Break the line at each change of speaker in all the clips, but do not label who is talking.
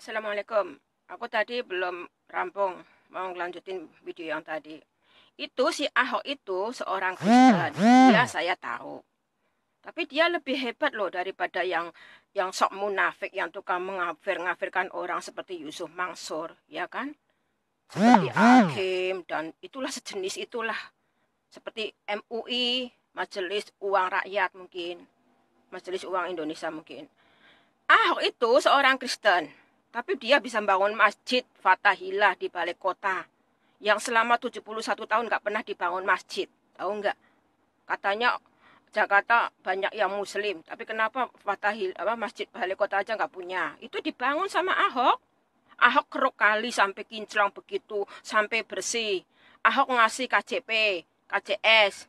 Assalamualaikum aku tadi belum rampung mau lanjutin video yang tadi itu si Ahok itu seorang Kristen ya saya tahu tapi dia lebih hebat loh daripada yang yang sok munafik yang tukang mengafir-ngafirkan orang seperti Yusuf Mansur ya kan seperti hmm, hmm. Hakim dan itulah sejenis itulah seperti MUI Majelis Uang Rakyat mungkin Majelis Uang Indonesia mungkin Ahok itu seorang Kristen tapi dia bisa bangun masjid Fatahillah di balai kota yang selama 71 tahun nggak pernah dibangun masjid. Tahu nggak? Katanya Jakarta banyak yang muslim, tapi kenapa Fatahil apa masjid balai kota aja nggak punya? Itu dibangun sama Ahok. Ahok keruk kali sampai kinclong begitu, sampai bersih. Ahok ngasih KJP, KJS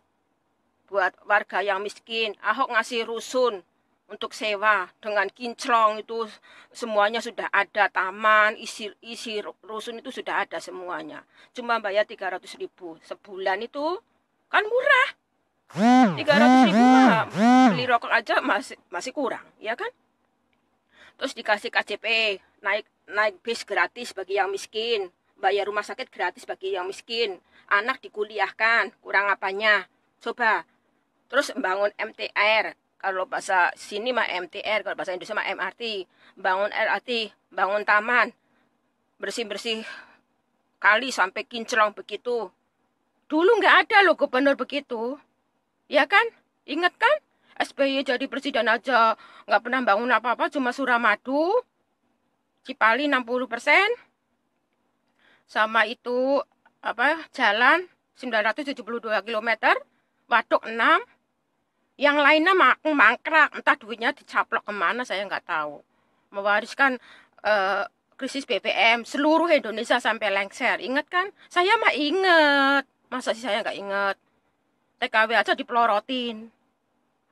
buat warga yang miskin. Ahok ngasih rusun, untuk sewa dengan kinclong itu semuanya sudah ada taman isi isi rusun itu sudah ada semuanya cuma bayar 300 ribu sebulan itu kan murah 300 ribu mah beli rokok aja masih masih kurang ya kan terus dikasih KCP naik naik bis gratis bagi yang miskin bayar rumah sakit gratis bagi yang miskin anak dikuliahkan kurang apanya coba terus membangun MTR kalau bahasa sini mah MTR, kalau bahasa Indonesia mah MRT, bangun LRT, bangun taman, bersih-bersih kali sampai kinclong begitu. Dulu nggak ada loh gubernur begitu. Ya kan? Ingat kan? SBY jadi presiden aja nggak pernah bangun apa-apa cuma Suramadu, Cipali 60 persen, sama itu apa jalan 972 km, Waduk 6, yang lainnya mak mangkrak entah duitnya dicaplok kemana saya nggak tahu mewariskan uh, krisis BBM seluruh Indonesia sampai lengser ingat kan saya mah inget masa sih saya nggak inget TKW aja dipelorotin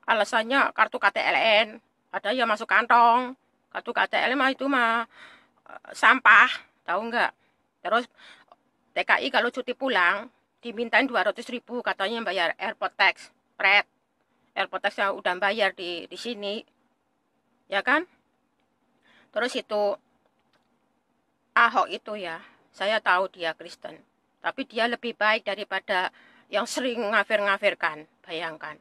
alasannya kartu KTLN ada yang masuk kantong kartu KTLN mah itu mah uh, sampah tahu nggak terus TKI kalau cuti pulang dimintain 200 ribu katanya bayar airport tax pret AirPods saya udah bayar di di sini ya kan terus itu Ahok itu ya saya tahu dia Kristen tapi dia lebih baik daripada yang sering ngafir-ngafirkan bayangkan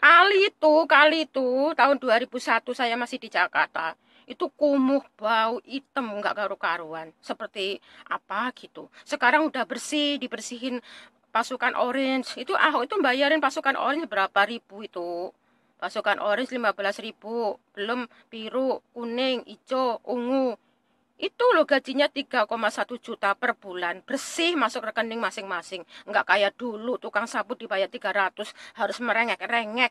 kali itu kali itu tahun 2001 saya masih di Jakarta itu kumuh bau hitam nggak karu-karuan seperti apa gitu sekarang udah bersih dibersihin pasukan orange itu Ahok itu bayarin pasukan orange berapa ribu itu pasukan orange lima belas ribu belum biru kuning hijau ungu itu loh gajinya 3,1 juta per bulan bersih masuk rekening masing-masing nggak kayak dulu tukang sabut dibayar 300 harus merengek-rengek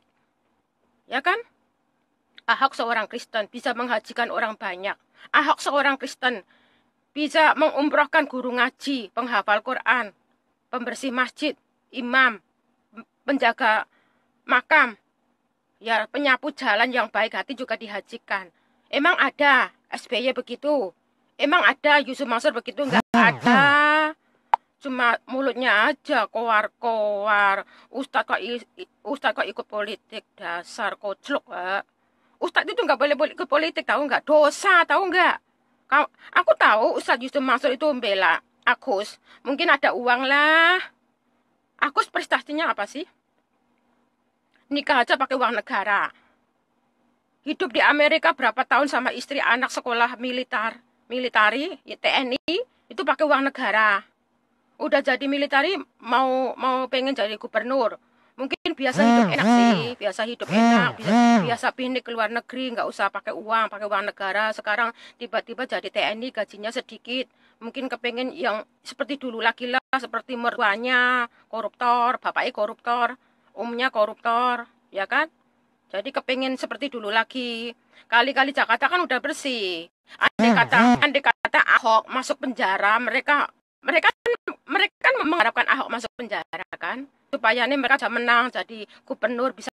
ya kan Ahok seorang Kristen bisa menghajikan orang banyak Ahok seorang Kristen bisa mengumrohkan guru ngaji penghafal Quran pembersih masjid, imam, penjaga makam, ya penyapu jalan yang baik hati juga dihajikan. Emang ada SBY begitu? Emang ada Yusuf Mansur begitu? Enggak ah. ada. Cuma mulutnya aja kowar kowar Ustadz kok, Ustadz kok ikut politik dasar koclok. Eh. Ustadz itu enggak boleh ikut politik tahu enggak? Dosa tahu nggak? Aku tahu Ustadz Yusuf Mansur itu membela Agus, mungkin ada uang lah. Agus prestasinya apa sih? Nikah aja pakai uang negara. Hidup di Amerika berapa tahun sama istri anak sekolah militer, militari, ya TNI, itu pakai uang negara. Udah jadi militari mau mau pengen jadi gubernur. Mungkin biasa hmm, hidup enak sih, hmm. biasa hidup hmm, enak, biasa, biasa pindah ke luar negeri, nggak usah pakai uang, pakai uang negara. Sekarang tiba-tiba jadi TNI gajinya sedikit, mungkin kepengen yang seperti dulu lagi lah seperti mertuanya koruptor bapaknya koruptor umnya koruptor ya kan jadi kepengen seperti dulu lagi kali-kali Jakarta kan udah bersih andai hmm, kata hmm. andai kata Ahok masuk penjara mereka mereka kan, mereka kan mengharapkan Ahok masuk penjara kan supaya nih mereka bisa menang jadi gubernur bisa